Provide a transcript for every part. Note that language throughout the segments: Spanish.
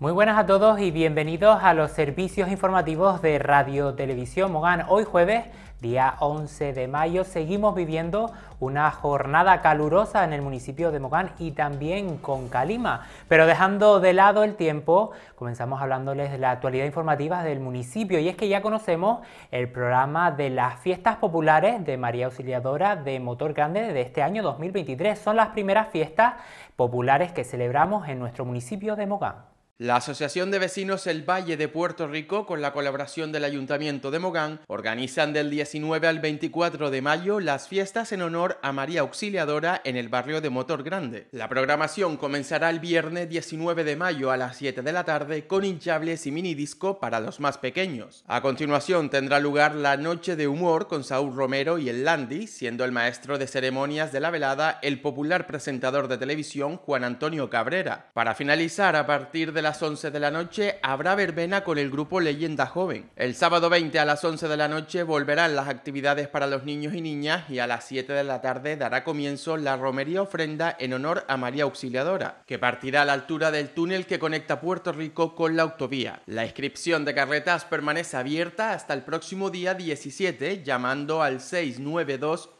Muy buenas a todos y bienvenidos a los servicios informativos de Radio Televisión Mogán. Hoy jueves, día 11 de mayo, seguimos viviendo una jornada calurosa en el municipio de Mogán y también con Calima. Pero dejando de lado el tiempo, comenzamos hablándoles de la actualidad informativa del municipio y es que ya conocemos el programa de las fiestas populares de María Auxiliadora de Motor Grande de este año 2023. Son las primeras fiestas populares que celebramos en nuestro municipio de Mogán. La Asociación de Vecinos El Valle de Puerto Rico, con la colaboración del Ayuntamiento de Mogán, organizan del 19 al 24 de mayo las fiestas en honor a María Auxiliadora en el barrio de Motor Grande. La programación comenzará el viernes 19 de mayo a las 7 de la tarde con hinchables y mini minidisco para los más pequeños. A continuación tendrá lugar la Noche de Humor con Saúl Romero y el Landy, siendo el maestro de ceremonias de la velada el popular presentador de televisión Juan Antonio Cabrera. Para finalizar, a partir de la las 11 de la noche habrá verbena con el grupo Leyenda Joven. El sábado 20 a las 11 de la noche volverán las actividades para los niños y niñas y a las 7 de la tarde dará comienzo la romería ofrenda en honor a María Auxiliadora, que partirá a la altura del túnel que conecta Puerto Rico con la autovía. La inscripción de carretas permanece abierta hasta el próximo día 17 llamando al 692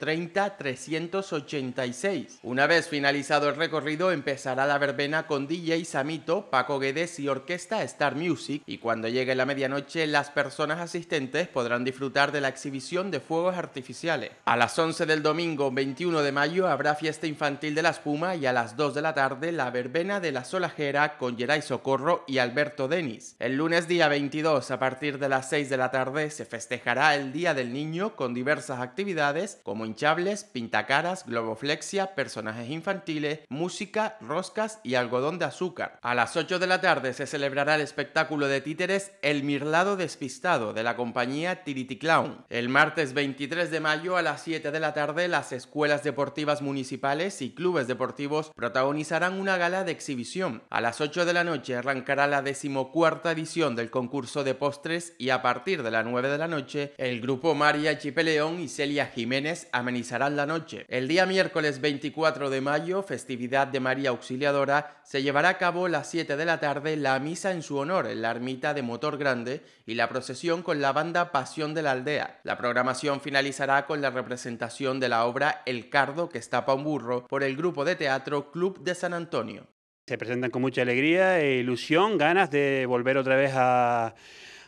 030 386. Una vez finalizado el recorrido empezará la verbena con DJ Samito Paco Guedes y Orquesta Star Music y cuando llegue la medianoche las personas asistentes podrán disfrutar de la exhibición de fuegos artificiales. A las 11 del domingo 21 de mayo habrá fiesta infantil de la espuma y a las 2 de la tarde la verbena de la solajera con Geray Socorro y Alberto Denis. El lunes día 22 a partir de las 6 de la tarde se festejará el Día del Niño con diversas actividades como hinchables, pintacaras, globoflexia, personajes infantiles, música, roscas y algodón de azúcar. A las las 8 de la tarde se celebrará el espectáculo de títeres El Mirlado Despistado de la compañía Tiriti Clown. El martes 23 de mayo a las 7 de la tarde las escuelas deportivas municipales y clubes deportivos protagonizarán una gala de exhibición. A las 8 de la noche arrancará la decimocuarta edición del concurso de postres y a partir de las 9 de la noche el grupo María Chipeleón y Celia Jiménez amenizarán la noche. El día miércoles 24 de mayo, festividad de María Auxiliadora, se llevará a cabo la de la tarde la misa en su honor en la ermita de Motor Grande y la procesión con la banda Pasión de la Aldea. La programación finalizará con la representación de la obra El Cardo que estapa un burro por el grupo de teatro Club de San Antonio. Se presentan con mucha alegría e ilusión, ganas de volver otra vez a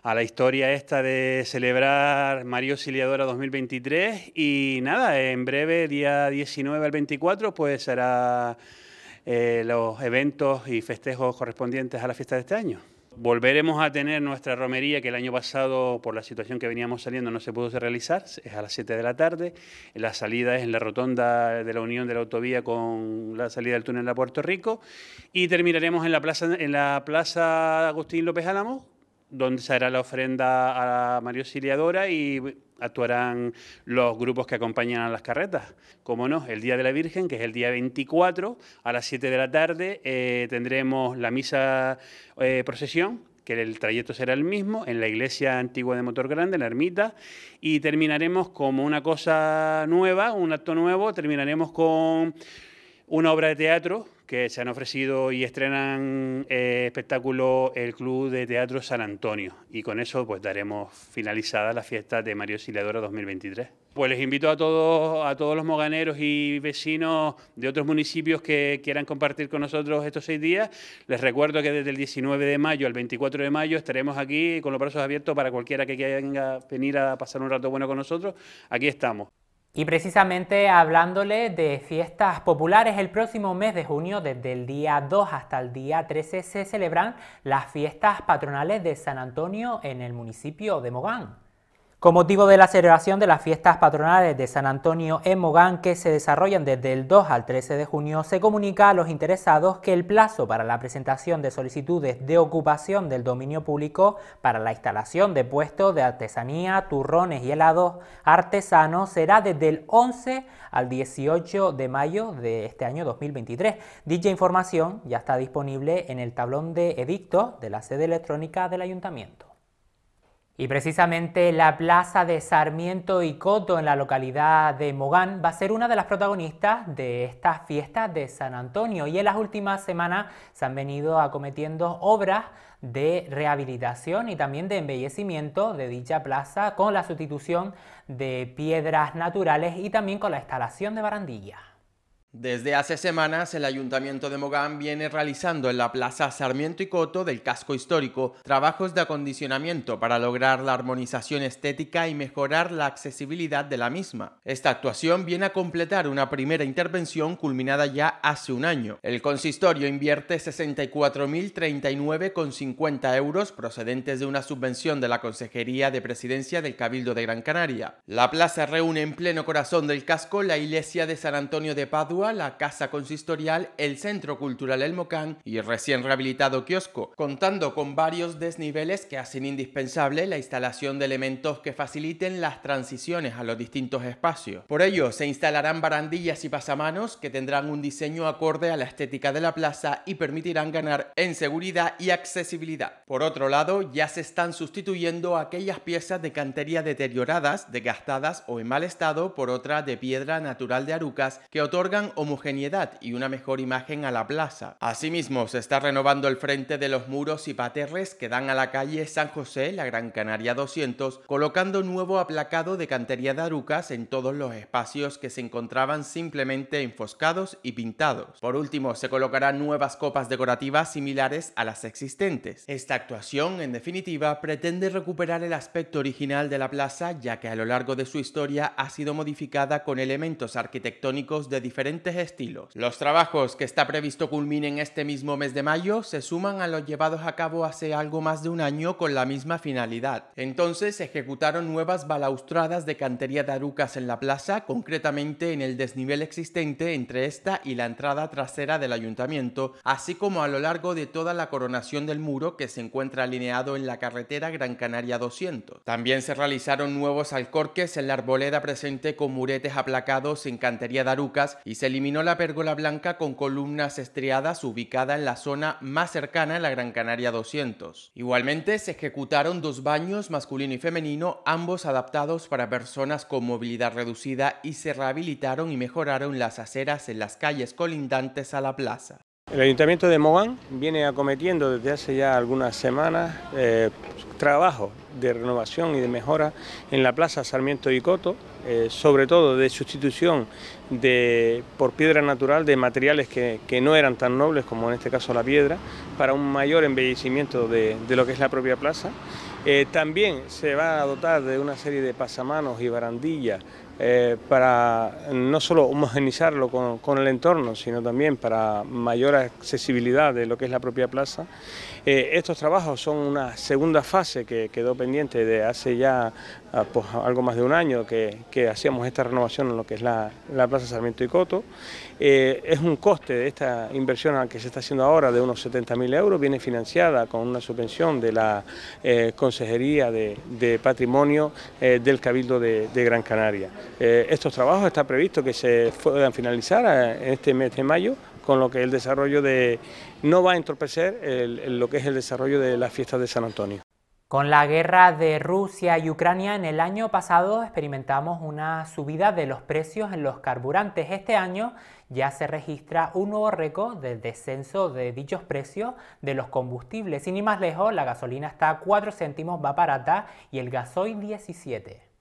a la historia esta de celebrar María Auxiliadora 2023 y nada, en breve, día 19 al 24, pues será eh, los eventos y festejos correspondientes a la fiesta de este año. Volveremos a tener nuestra romería que el año pasado, por la situación que veníamos saliendo, no se pudo realizar. Es a las 7 de la tarde. La salida es en la rotonda de la unión de la autovía con la salida del túnel a Puerto Rico. Y terminaremos en la plaza, en la plaza Agustín López Álamo donde se hará la ofrenda a María Auxiliadora y actuarán los grupos que acompañan a las carretas. Como no, el Día de la Virgen, que es el día 24, a las 7 de la tarde eh, tendremos la misa eh, procesión que el trayecto será el mismo, en la iglesia antigua de Motor Grande, en la ermita, y terminaremos como una cosa nueva, un acto nuevo, terminaremos con una obra de teatro que se han ofrecido y estrenan eh, espectáculo el Club de Teatro San Antonio. Y con eso pues daremos finalizada la fiesta de Mario Siliadora 2023. Pues les invito a todos, a todos los moganeros y vecinos de otros municipios que quieran compartir con nosotros estos seis días. Les recuerdo que desde el 19 de mayo al 24 de mayo estaremos aquí con los brazos abiertos para cualquiera que quiera venir a pasar un rato bueno con nosotros. Aquí estamos. Y precisamente hablándole de fiestas populares, el próximo mes de junio, desde el día 2 hasta el día 13, se celebran las fiestas patronales de San Antonio en el municipio de Mogán. Con motivo de la celebración de las fiestas patronales de San Antonio en Mogán, que se desarrollan desde el 2 al 13 de junio, se comunica a los interesados que el plazo para la presentación de solicitudes de ocupación del dominio público para la instalación de puestos de artesanía, turrones y helados artesanos será desde el 11 al 18 de mayo de este año 2023. Dicha información ya está disponible en el tablón de edicto de la sede electrónica del Ayuntamiento. Y precisamente la plaza de Sarmiento y Coto en la localidad de Mogán va a ser una de las protagonistas de estas fiestas de San Antonio y en las últimas semanas se han venido acometiendo obras de rehabilitación y también de embellecimiento de dicha plaza con la sustitución de piedras naturales y también con la instalación de barandillas. Desde hace semanas, el Ayuntamiento de Mogán viene realizando en la Plaza Sarmiento y Coto del casco histórico trabajos de acondicionamiento para lograr la armonización estética y mejorar la accesibilidad de la misma. Esta actuación viene a completar una primera intervención culminada ya hace un año. El consistorio invierte 64.039,50 euros procedentes de una subvención de la Consejería de Presidencia del Cabildo de Gran Canaria. La plaza reúne en pleno corazón del casco la iglesia de San Antonio de Padua la Casa Consistorial, el Centro Cultural El Mocán y el recién rehabilitado kiosco, contando con varios desniveles que hacen indispensable la instalación de elementos que faciliten las transiciones a los distintos espacios. Por ello, se instalarán barandillas y pasamanos que tendrán un diseño acorde a la estética de la plaza y permitirán ganar en seguridad y accesibilidad. Por otro lado, ya se están sustituyendo aquellas piezas de cantería deterioradas, desgastadas o en mal estado por otra de piedra natural de Arucas que otorgan homogeneidad y una mejor imagen a la plaza. Asimismo, se está renovando el frente de los muros y paterres que dan a la calle San José, la Gran Canaria 200, colocando nuevo aplacado de cantería de arucas en todos los espacios que se encontraban simplemente enfoscados y pintados. Por último, se colocarán nuevas copas decorativas similares a las existentes. Esta actuación, en definitiva, pretende recuperar el aspecto original de la plaza, ya que a lo largo de su historia ha sido modificada con elementos arquitectónicos de diferentes estilos. Los trabajos que está previsto culminen este mismo mes de mayo se suman a los llevados a cabo hace algo más de un año con la misma finalidad. Entonces se ejecutaron nuevas balaustradas de cantería de arucas en la plaza, concretamente en el desnivel existente entre esta y la entrada trasera del ayuntamiento, así como a lo largo de toda la coronación del muro que se encuentra alineado en la carretera Gran Canaria 200. También se realizaron nuevos alcorques en la arboleda presente con muretes aplacados en cantería de arucas y se se eliminó la pérgola blanca con columnas estriadas ubicada en la zona más cercana a la Gran Canaria 200. Igualmente se ejecutaron dos baños masculino y femenino, ambos adaptados para personas con movilidad reducida y se rehabilitaron y mejoraron las aceras en las calles colindantes a la plaza. El Ayuntamiento de Mogán viene acometiendo desde hace ya algunas semanas eh, trabajo de renovación y de mejora en la Plaza Sarmiento y Coto, eh, sobre todo de sustitución de, por piedra natural de materiales que, no eran tan nobles como en este caso la piedra, para un mayor embellecimiento de lo que es la propia plaza. Eh, también se va a dotar de una serie de pasamanos y barandillas eh, para no solo homogenizarlo con el entorno, sino también para mayor accesibilidad de lo que es la propia plaza. Eh, estos trabajos son una segunda fase que quedó pendiente de hace ya ah, pues, algo más de un año que, hacíamos esta renovación en lo que es la, Plaza Sarmiento y Coto. Eh, es un coste de esta inversión que se está haciendo ahora de unos 70.000 euros, viene financiada con una subvención de la eh, Consejería de, Patrimonio del Cabildo de, Gran Canaria. estos trabajos están previstos que se puedan finalizar en este mes de mayo con lo que el desarrollo de... no va a entorpecer lo que es el desarrollo de las fiestas de San Antonio. Con la guerra de Rusia y Ucrania en el año pasado experimentamos una subida de los precios en los carburantes. Este año ya se registra un nuevo récord de descenso de dichos precios de los combustibles. Sin ir más lejos, la gasolina está a 4 céntimos, más barata y el gasoil 17.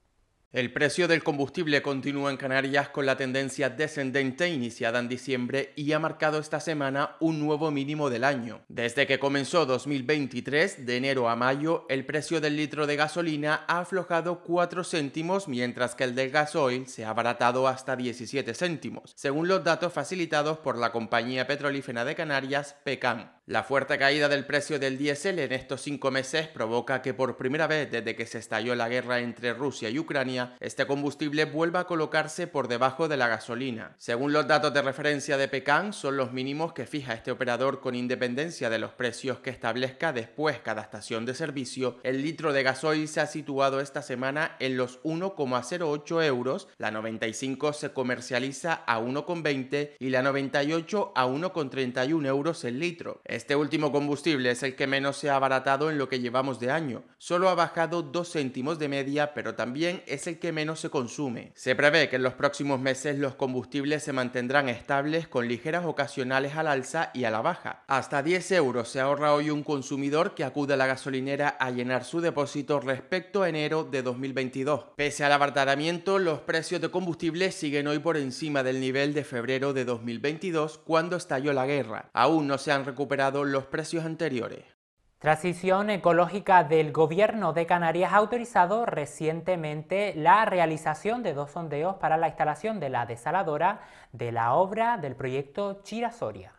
El precio del combustible continúa en Canarias con la tendencia descendente iniciada en diciembre y ha marcado esta semana un nuevo mínimo del año. Desde que comenzó 2023, de enero a mayo, el precio del litro de gasolina ha aflojado 4 céntimos mientras que el del gasoil se ha abaratado hasta 17 céntimos, según los datos facilitados por la compañía petrolífera de Canarias, PECAM. La fuerte caída del precio del diésel en estos cinco meses provoca que por primera vez desde que se estalló la guerra entre Rusia y Ucrania, este combustible vuelva a colocarse por debajo de la gasolina. Según los datos de referencia de PECAN, son los mínimos que fija este operador con independencia de los precios que establezca después cada estación de servicio. El litro de gasoil se ha situado esta semana en los 1,08 euros, la 95 se comercializa a 1,20 y la 98 a 1,31 euros el litro. Este último combustible es el que menos se ha abaratado en lo que llevamos de año. Solo ha bajado 2 céntimos de media, pero también es el que menos se consume. Se prevé que en los próximos meses los combustibles se mantendrán estables con ligeras ocasionales al alza y a la baja. Hasta 10 euros se ahorra hoy un consumidor que acude a la gasolinera a llenar su depósito respecto a enero de 2022. Pese al abaratamiento, los precios de combustible siguen hoy por encima del nivel de febrero de 2022 cuando estalló la guerra. Aún no se han recuperado los precios anteriores. Transición Ecológica del Gobierno de Canarias ha autorizado recientemente la realización de dos sondeos para la instalación de la desaladora de la obra del proyecto Chirasoria.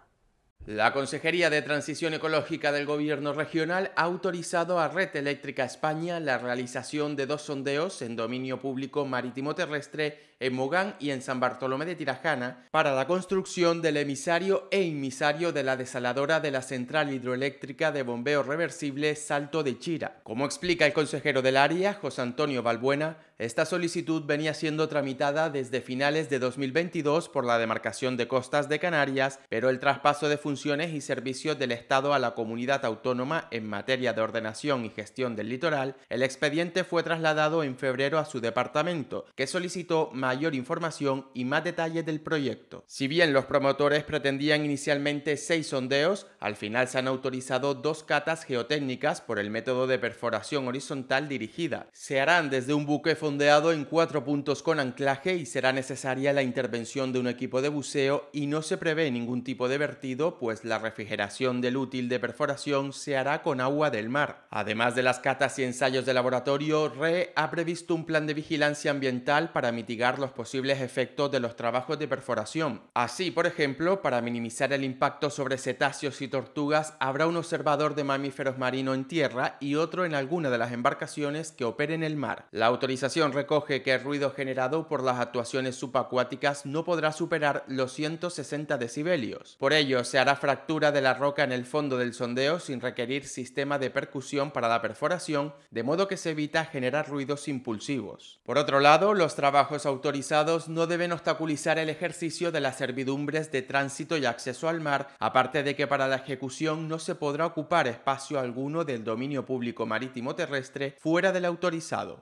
La Consejería de Transición Ecológica del Gobierno Regional ha autorizado a Red Eléctrica España la realización de dos sondeos en dominio público marítimo terrestre en Mogán y en San Bartolomé de Tirajana para la construcción del emisario e inmisario de la desaladora de la central hidroeléctrica de bombeo reversible Salto de Chira. Como explica el consejero del área, José Antonio Balbuena, esta solicitud venía siendo tramitada desde finales de 2022 por la demarcación de costas de Canarias, pero el traspaso de funciones y servicios del Estado a la comunidad autónoma en materia de ordenación y gestión del litoral, el expediente fue trasladado en febrero a su departamento, que solicitó mayor mayor información y más detalles del proyecto. Si bien los promotores pretendían inicialmente seis sondeos, al final se han autorizado dos catas geotécnicas por el método de perforación horizontal dirigida. Se harán desde un buque fondeado en cuatro puntos con anclaje y será necesaria la intervención de un equipo de buceo y no se prevé ningún tipo de vertido, pues la refrigeración del útil de perforación se hará con agua del mar. Además de las catas y ensayos de laboratorio, RE ha previsto un plan de vigilancia ambiental para mitigar los posibles efectos de los trabajos de perforación. Así, por ejemplo, para minimizar el impacto sobre cetáceos y tortugas, habrá un observador de mamíferos marinos en tierra y otro en alguna de las embarcaciones que operen en el mar. La autorización recoge que el ruido generado por las actuaciones subacuáticas no podrá superar los 160 decibelios. Por ello, se hará fractura de la roca en el fondo del sondeo sin requerir sistema de percusión para la perforación, de modo que se evita generar ruidos impulsivos. Por otro lado, los trabajos autorizados autorizados no deben obstaculizar el ejercicio de las servidumbres de tránsito y acceso al mar, aparte de que para la ejecución no se podrá ocupar espacio alguno del dominio público marítimo terrestre fuera del autorizado.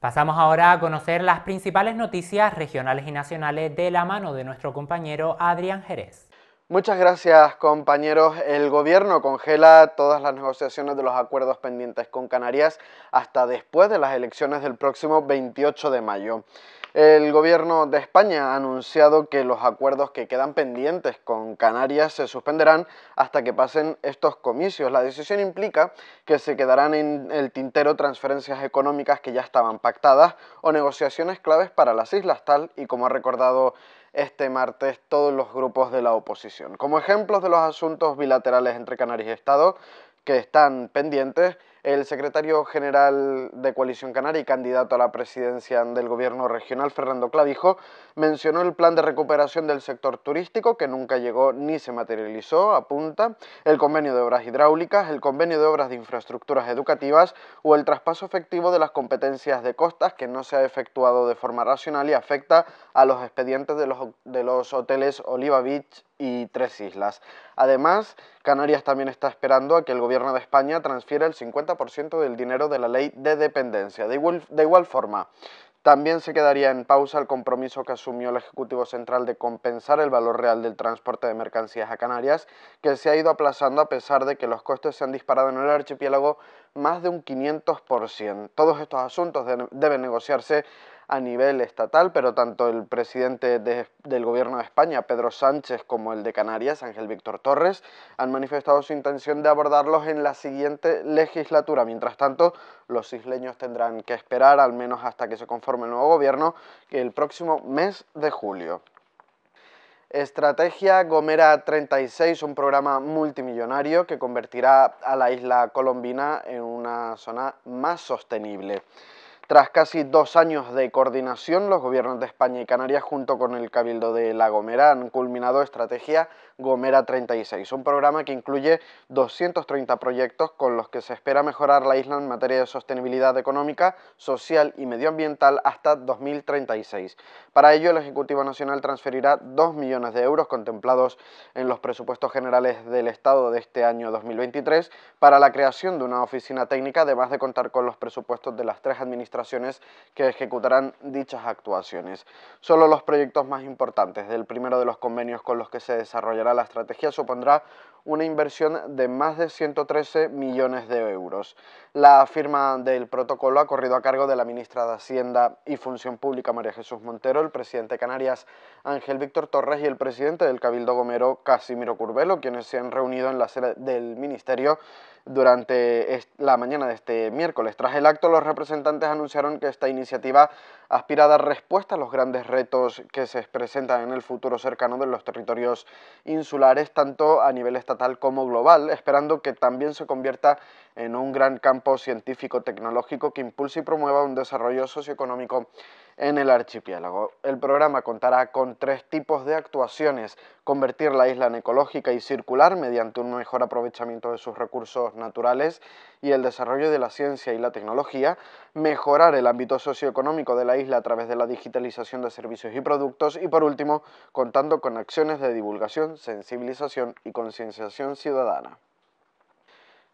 Pasamos ahora a conocer las principales noticias regionales y nacionales de la mano de nuestro compañero Adrián Jerez. Muchas gracias compañeros. El gobierno congela todas las negociaciones de los acuerdos pendientes con Canarias hasta después de las elecciones del próximo 28 de mayo. El gobierno de España ha anunciado que los acuerdos que quedan pendientes con Canarias se suspenderán hasta que pasen estos comicios. La decisión implica que se quedarán en el tintero transferencias económicas que ya estaban pactadas o negociaciones claves para las islas, tal y como ha recordado este martes todos los grupos de la oposición. Como ejemplos de los asuntos bilaterales entre Canarias y Estado que están pendientes el secretario general de Coalición Canaria y candidato a la presidencia del gobierno regional, Fernando Clavijo, mencionó el plan de recuperación del sector turístico que nunca llegó ni se materializó, apunta, el convenio de obras hidráulicas, el convenio de obras de infraestructuras educativas o el traspaso efectivo de las competencias de costas que no se ha efectuado de forma racional y afecta a los expedientes de los, de los hoteles Oliva Beach y tres islas. Además, Canarias también está esperando a que el gobierno de España transfiera el 50% del dinero de la ley de dependencia. De igual, de igual forma, también se quedaría en pausa el compromiso que asumió el Ejecutivo Central de compensar el valor real del transporte de mercancías a Canarias, que se ha ido aplazando a pesar de que los costes se han disparado en el archipiélago más de un 500%. Todos estos asuntos deben negociarse a nivel estatal, pero tanto el presidente del gobierno de España, Pedro Sánchez, como el de Canarias, Ángel Víctor Torres, han manifestado su intención de abordarlos en la siguiente legislatura. Mientras tanto, los isleños tendrán que esperar al menos hasta que se conforme el nuevo gobierno el próximo mes de julio. Estrategia Gomera 36, un programa multimillonario que convertirá a la isla colombina en una zona más sostenible. Tras casi dos años de coordinación, los gobiernos de España y Canarias, junto con el Cabildo de La Gomera, han culminado estrategia Gomera 36, un programa que incluye 230 proyectos con los que se espera mejorar la isla en materia de sostenibilidad económica, social y medioambiental hasta 2036. Para ello, el Ejecutivo Nacional transferirá 2 millones de euros contemplados en los presupuestos generales del Estado de este año 2023 para la creación de una oficina técnica, además de contar con los presupuestos de las tres administraciones que ejecutarán dichas actuaciones. Solo los proyectos más importantes del primero de los convenios con los que se desarrollarán la estrategia supondrá una inversión de más de 113 millones de euros. La firma del protocolo ha corrido a cargo de la ministra de Hacienda y Función Pública María Jesús Montero, el presidente de Canarias Ángel Víctor Torres y el presidente del Cabildo Gomero Casimiro Curbelo, quienes se han reunido en la sede del ministerio durante la mañana de este miércoles, tras el acto, los representantes anunciaron que esta iniciativa aspira a dar respuesta a los grandes retos que se presentan en el futuro cercano de los territorios insulares, tanto a nivel estatal como global, esperando que también se convierta en un gran campo científico-tecnológico que impulse y promueva un desarrollo socioeconómico en el archipiélago. El programa contará con tres tipos de actuaciones, convertir la isla en ecológica y circular mediante un mejor aprovechamiento de sus recursos naturales y el desarrollo de la ciencia y la tecnología, mejorar el ámbito socioeconómico de la isla a través de la digitalización de servicios y productos y por último, contando con acciones de divulgación, sensibilización y concienciación ciudadana.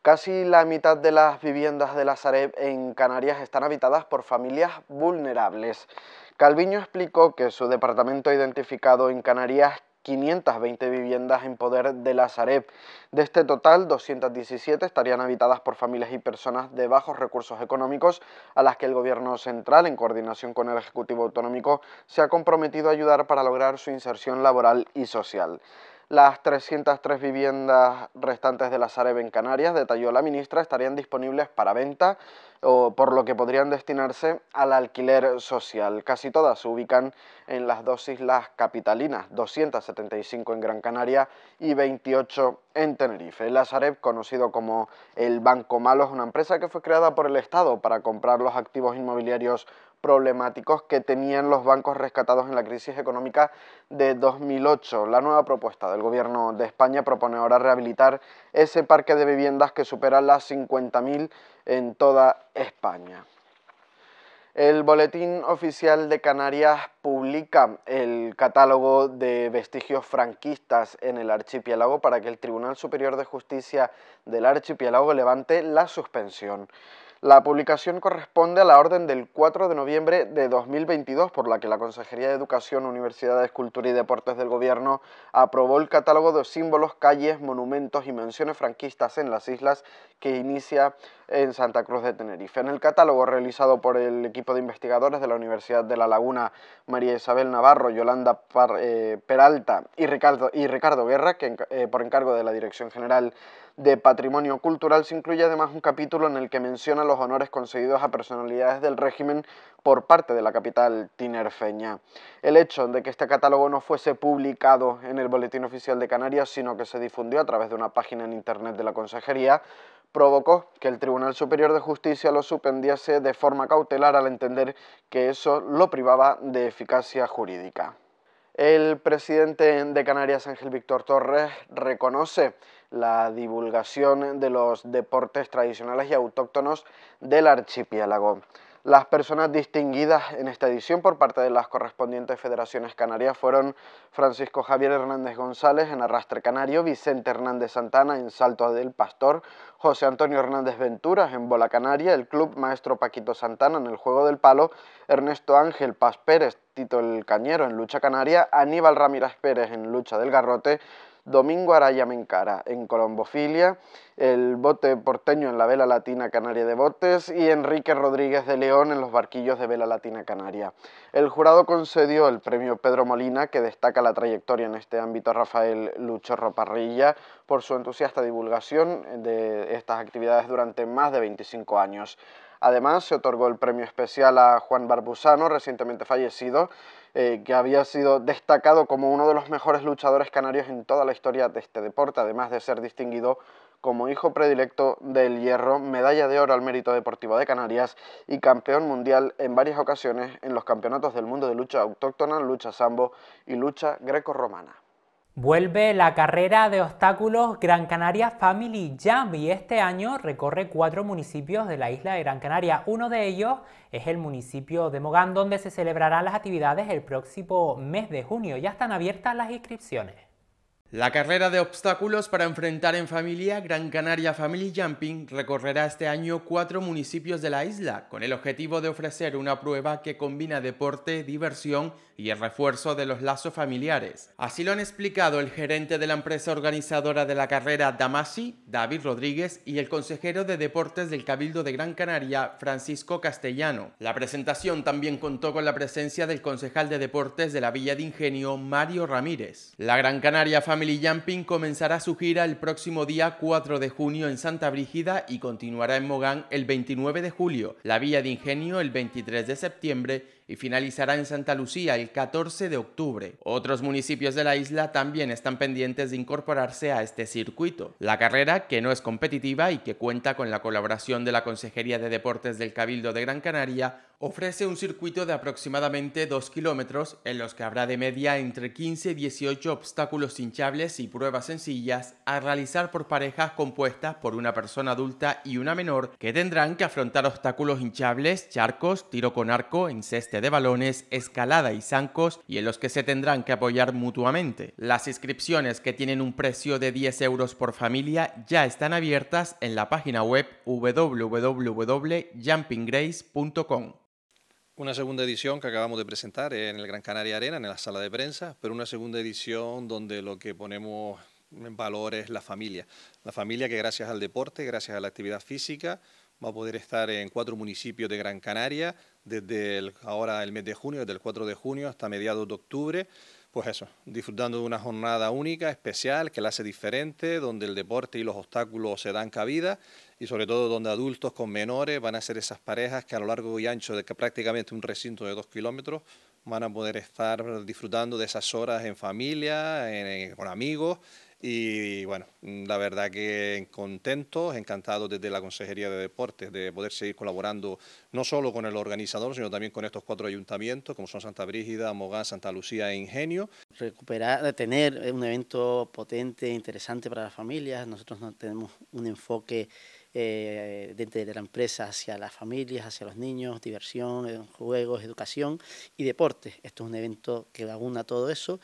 Casi la mitad de las viviendas de la Sareb en Canarias están habitadas por familias vulnerables. Calviño explicó que su departamento ha identificado en Canarias 520 viviendas en poder de la Sareb. De este total, 217 estarían habitadas por familias y personas de bajos recursos económicos a las que el Gobierno central, en coordinación con el Ejecutivo Autonómico, se ha comprometido a ayudar para lograr su inserción laboral y social. Las 303 viviendas restantes de la Sareb en Canarias, detalló la ministra, estarían disponibles para venta o por lo que podrían destinarse al alquiler social. Casi todas se ubican en las dos islas capitalinas, 275 en Gran Canaria y 28 en Tenerife. La Sareb, conocido como el Banco Malo, es una empresa que fue creada por el Estado para comprar los activos inmobiliarios problemáticos que tenían los bancos rescatados en la crisis económica de 2008. La nueva propuesta del Gobierno de España propone ahora rehabilitar ese parque de viviendas que supera las 50.000 en toda España. El Boletín Oficial de Canarias publica el catálogo de vestigios franquistas en el archipiélago para que el Tribunal Superior de Justicia del archipiélago levante la suspensión. La publicación corresponde a la orden del 4 de noviembre de 2022 por la que la Consejería de Educación, Universidades, Cultura y Deportes del Gobierno aprobó el catálogo de símbolos, calles, monumentos y menciones franquistas en las islas que inicia en Santa Cruz de Tenerife. En el catálogo realizado por el equipo de investigadores de la Universidad de La Laguna, María Isabel Navarro, Yolanda eh, Peralta y Ricardo, y Ricardo Guerra, que eh, por encargo de la Dirección General de Patrimonio Cultural se incluye además un capítulo en el que menciona los honores concedidos a personalidades del régimen por parte de la capital tinerfeña. El hecho de que este catálogo no fuese publicado en el Boletín Oficial de Canarias, sino que se difundió a través de una página en Internet de la Consejería, provocó que el Tribunal Superior de Justicia lo suspendiese de forma cautelar al entender que eso lo privaba de eficacia jurídica. El presidente de Canarias, Ángel Víctor Torres, reconoce la divulgación de los deportes tradicionales y autóctonos del archipiélago. Las personas distinguidas en esta edición por parte de las correspondientes federaciones canarias fueron Francisco Javier Hernández González en Arrastre Canario, Vicente Hernández Santana en Salto del Pastor, José Antonio Hernández Venturas en Bola Canaria, el Club Maestro Paquito Santana en el Juego del Palo, Ernesto Ángel Paz Pérez, Tito el Cañero en Lucha Canaria, Aníbal Ramírez Pérez en Lucha del Garrote, Domingo Araya Mencara en Colombofilia, el bote porteño en la Vela Latina Canaria de Botes y Enrique Rodríguez de León en los barquillos de Vela Latina Canaria. El jurado concedió el premio Pedro Molina, que destaca la trayectoria en este ámbito a Rafael Lucho Parrilla por su entusiasta divulgación de estas actividades durante más de 25 años. Además, se otorgó el premio especial a Juan Barbusano, recientemente fallecido, eh, que había sido destacado como uno de los mejores luchadores canarios en toda la historia de este deporte, además de ser distinguido como hijo predilecto del hierro, medalla de oro al mérito deportivo de Canarias y campeón mundial en varias ocasiones en los campeonatos del mundo de lucha autóctona, lucha sambo y lucha greco-romana. Vuelve la carrera de obstáculos Gran Canaria Family Jam y este año recorre cuatro municipios de la isla de Gran Canaria. Uno de ellos es el municipio de Mogán, donde se celebrarán las actividades el próximo mes de junio. Ya están abiertas las inscripciones. La carrera de obstáculos para enfrentar en familia Gran Canaria Family Jumping recorrerá este año cuatro municipios de la isla, con el objetivo de ofrecer una prueba que combina deporte, diversión y el refuerzo de los lazos familiares. Así lo han explicado el gerente de la empresa organizadora de la carrera Damasi, David Rodríguez, y el consejero de deportes del Cabildo de Gran Canaria, Francisco Castellano. La presentación también contó con la presencia del concejal de deportes de la Villa de Ingenio, Mario Ramírez. La Gran Canaria Family el Jumping comenzará su gira el próximo día 4 de junio en Santa Brígida y continuará en Mogán el 29 de julio, la Villa de Ingenio el 23 de septiembre y finalizará en Santa Lucía el 14 de octubre. Otros municipios de la isla también están pendientes de incorporarse a este circuito. La carrera, que no es competitiva y que cuenta con la colaboración de la Consejería de Deportes del Cabildo de Gran Canaria, ofrece un circuito de aproximadamente 2 kilómetros en los que habrá de media entre 15 y 18 obstáculos hinchables y pruebas sencillas a realizar por parejas compuestas por una persona adulta y una menor que tendrán que afrontar obstáculos hinchables, charcos, tiro con arco, enceste de balones, escalada y zancos y en los que se tendrán que apoyar mutuamente. Las inscripciones que tienen un precio de 10 euros por familia ya están abiertas en la página web www.jumpinggrace.com. Una segunda edición que acabamos de presentar en el Gran Canaria Arena, en la sala de prensa, pero una segunda edición donde lo que ponemos en valor es la familia. La familia que gracias al deporte, gracias a la actividad física, va a poder estar en cuatro municipios de Gran Canaria desde ahora el mes de junio, desde el 4 de junio hasta mediados de octubre pues eso, disfrutando de una jornada única, especial, que la hace diferente, donde el deporte y los obstáculos se dan cabida y sobre todo donde adultos con menores van a ser esas parejas que a lo largo y ancho de que prácticamente un recinto de dos kilómetros van a poder estar disfrutando de esas horas en familia, eh, con amigos y bueno, la verdad que contentos, encantados desde la Consejería de Deportes de poder seguir colaborando no solo con el organizador, sino también con estos cuatro ayuntamientos, como son Santa Brígida, Mogán, Santa Lucía e Ingenio. Recuperar, tener un evento potente, interesante para las familias. Nosotros no tenemos un enfoque eh, dentro de la empresa hacia las familias, hacia los niños, diversión, eh, juegos, educación y deporte. Esto es un evento que abunda todo eso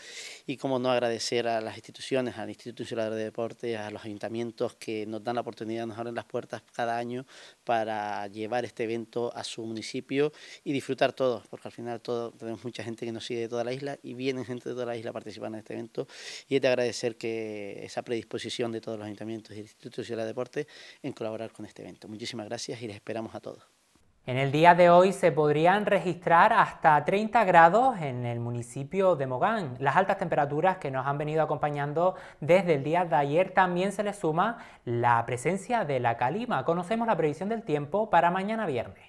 y cómo no agradecer a las instituciones, al Instituto Insular de Deportes, a los ayuntamientos que nos dan la oportunidad, nos abren las puertas cada año para llevar este evento a su municipio y disfrutar todos, porque al final todo, tenemos mucha gente que nos sigue de toda la isla y vienen gente de toda la isla ...a participando en este evento y es de agradecer que esa predisposición de todos los ayuntamientos y el Instituto Insular de Deportes en colaboración con este evento. Muchísimas gracias y les esperamos a todos. En el día de hoy se podrían registrar hasta 30 grados en el municipio de Mogán. Las altas temperaturas que nos han venido acompañando desde el día de ayer también se les suma la presencia de la calima. Conocemos la previsión del tiempo para mañana viernes.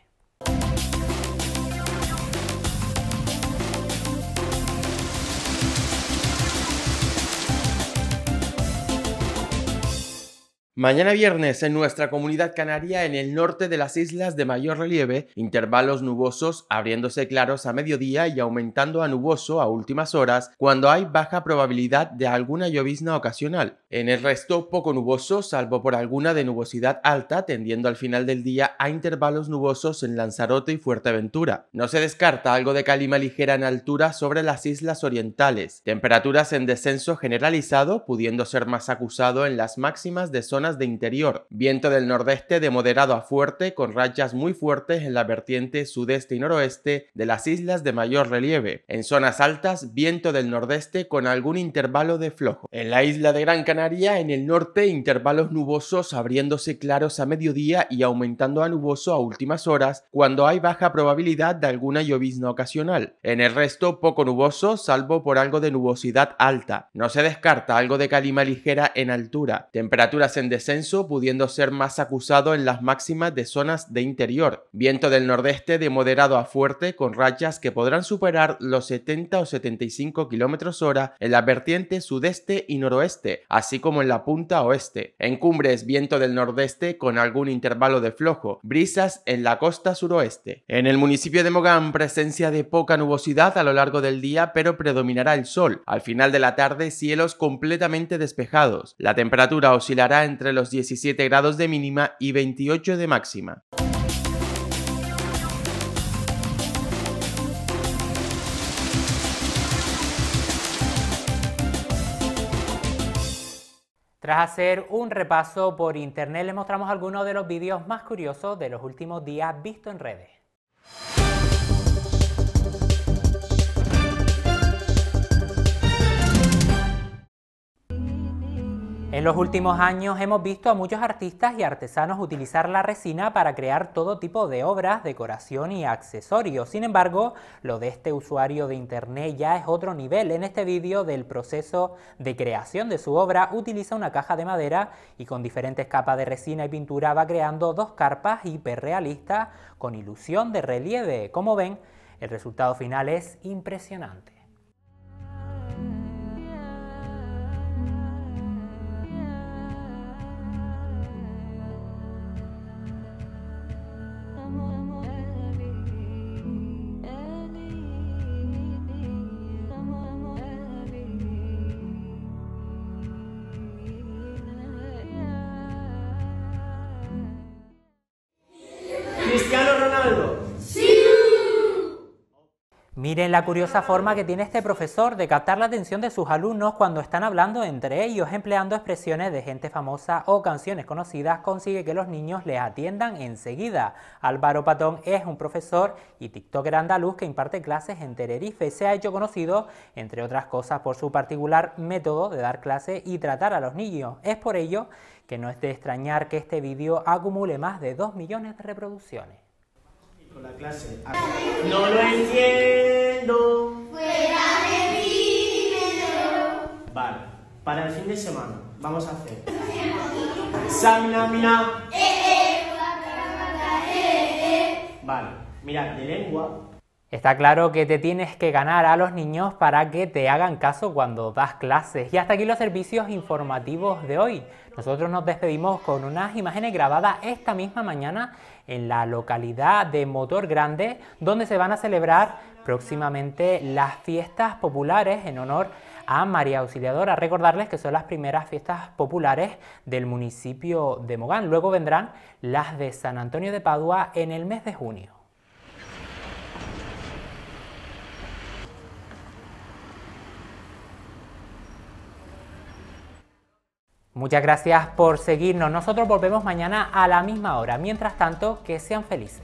Mañana viernes en nuestra comunidad canaria en el norte de las islas de mayor relieve, intervalos nubosos abriéndose claros a mediodía y aumentando a nuboso a últimas horas cuando hay baja probabilidad de alguna llovizna ocasional. En el resto poco nuboso salvo por alguna de nubosidad alta tendiendo al final del día a intervalos nubosos en Lanzarote y Fuerteventura. No se descarta algo de calima ligera en altura sobre las islas orientales. Temperaturas en descenso generalizado pudiendo ser más acusado en las máximas de zonas de interior. Viento del nordeste de moderado a fuerte con rachas muy fuertes en la vertiente sudeste y noroeste de las islas de mayor relieve. En zonas altas, viento del nordeste con algún intervalo de flojo. En la isla de Gran Canaria, en el norte, intervalos nubosos abriéndose claros a mediodía y aumentando a nuboso a últimas horas cuando hay baja probabilidad de alguna llovizna ocasional. En el resto, poco nuboso, salvo por algo de nubosidad alta. No se descarta algo de calima ligera en altura. Temperaturas en descenso, pudiendo ser más acusado en las máximas de zonas de interior. Viento del nordeste de moderado a fuerte, con rachas que podrán superar los 70 o 75 km hora en la vertiente sudeste y noroeste, así como en la punta oeste. En cumbres, viento del nordeste con algún intervalo de flojo, brisas en la costa suroeste. En el municipio de Mogán, presencia de poca nubosidad a lo largo del día, pero predominará el sol. Al final de la tarde, cielos completamente despejados. La temperatura oscilará entre entre los 17 grados de mínima y 28 de máxima. Tras hacer un repaso por internet, les mostramos algunos de los vídeos más curiosos de los últimos días visto en redes. En los últimos años hemos visto a muchos artistas y artesanos utilizar la resina para crear todo tipo de obras, decoración y accesorios. Sin embargo, lo de este usuario de internet ya es otro nivel. En este vídeo del proceso de creación de su obra utiliza una caja de madera y con diferentes capas de resina y pintura va creando dos carpas hiperrealistas con ilusión de relieve. Como ven, el resultado final es impresionante. Miren la curiosa forma que tiene este profesor de captar la atención de sus alumnos cuando están hablando entre ellos, empleando expresiones de gente famosa o canciones conocidas, consigue que los niños les atiendan enseguida. Álvaro Patón es un profesor y TikToker andaluz que imparte clases en Tenerife. Se ha hecho conocido, entre otras cosas, por su particular método de dar clases y tratar a los niños. Es por ello que no es de extrañar que este vídeo acumule más de 2 millones de reproducciones. Con la clase. No lo entiendo. Fuera de Vale, para el fin de semana vamos a hacer. Samina, Mira. Eh, eh. Vale, mirad, de lengua Está claro que te tienes que ganar a los niños para que te hagan caso cuando das clases. Y hasta aquí los servicios informativos de hoy. Nosotros nos despedimos con unas imágenes grabadas esta misma mañana en la localidad de Motor Grande, donde se van a celebrar próximamente las fiestas populares en honor a María Auxiliadora. Recordarles que son las primeras fiestas populares del municipio de Mogán. Luego vendrán las de San Antonio de Padua en el mes de junio. Muchas gracias por seguirnos. Nosotros volvemos mañana a la misma hora. Mientras tanto, que sean felices.